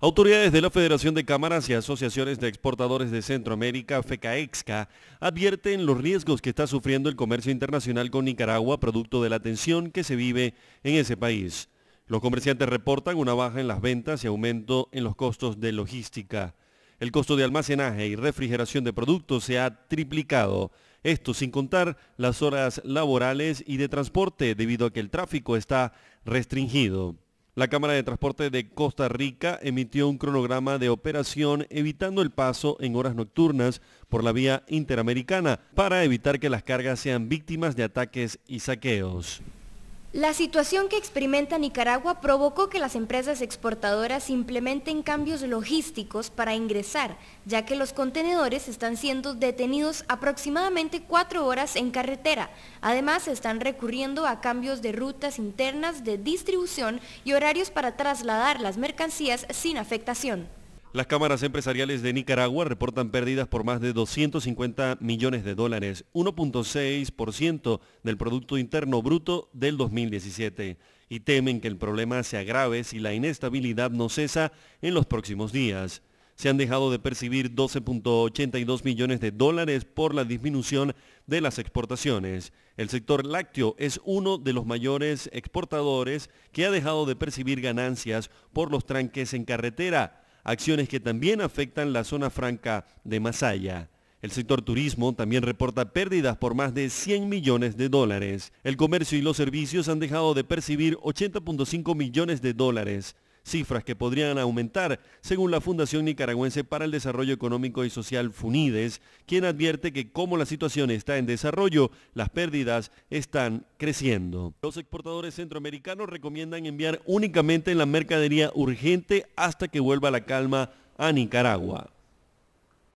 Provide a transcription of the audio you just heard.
Autoridades de la Federación de Cámaras y Asociaciones de Exportadores de Centroamérica, FECAEXCA, advierten los riesgos que está sufriendo el comercio internacional con Nicaragua producto de la tensión que se vive en ese país. Los comerciantes reportan una baja en las ventas y aumento en los costos de logística. El costo de almacenaje y refrigeración de productos se ha triplicado, esto sin contar las horas laborales y de transporte debido a que el tráfico está restringido. La Cámara de Transporte de Costa Rica emitió un cronograma de operación evitando el paso en horas nocturnas por la vía interamericana para evitar que las cargas sean víctimas de ataques y saqueos. La situación que experimenta Nicaragua provocó que las empresas exportadoras implementen cambios logísticos para ingresar, ya que los contenedores están siendo detenidos aproximadamente cuatro horas en carretera. Además, están recurriendo a cambios de rutas internas de distribución y horarios para trasladar las mercancías sin afectación. Las cámaras empresariales de Nicaragua reportan pérdidas por más de 250 millones de dólares, 1.6% del Producto Interno Bruto del 2017, y temen que el problema sea grave si la inestabilidad no cesa en los próximos días. Se han dejado de percibir 12.82 millones de dólares por la disminución de las exportaciones. El sector lácteo es uno de los mayores exportadores que ha dejado de percibir ganancias por los tranques en carretera acciones que también afectan la zona franca de Masaya. El sector turismo también reporta pérdidas por más de 100 millones de dólares. El comercio y los servicios han dejado de percibir 80.5 millones de dólares cifras que podrían aumentar, según la Fundación Nicaragüense para el Desarrollo Económico y Social FUNIDES, quien advierte que como la situación está en desarrollo, las pérdidas están creciendo. Los exportadores centroamericanos recomiendan enviar únicamente la mercadería urgente hasta que vuelva la calma a Nicaragua.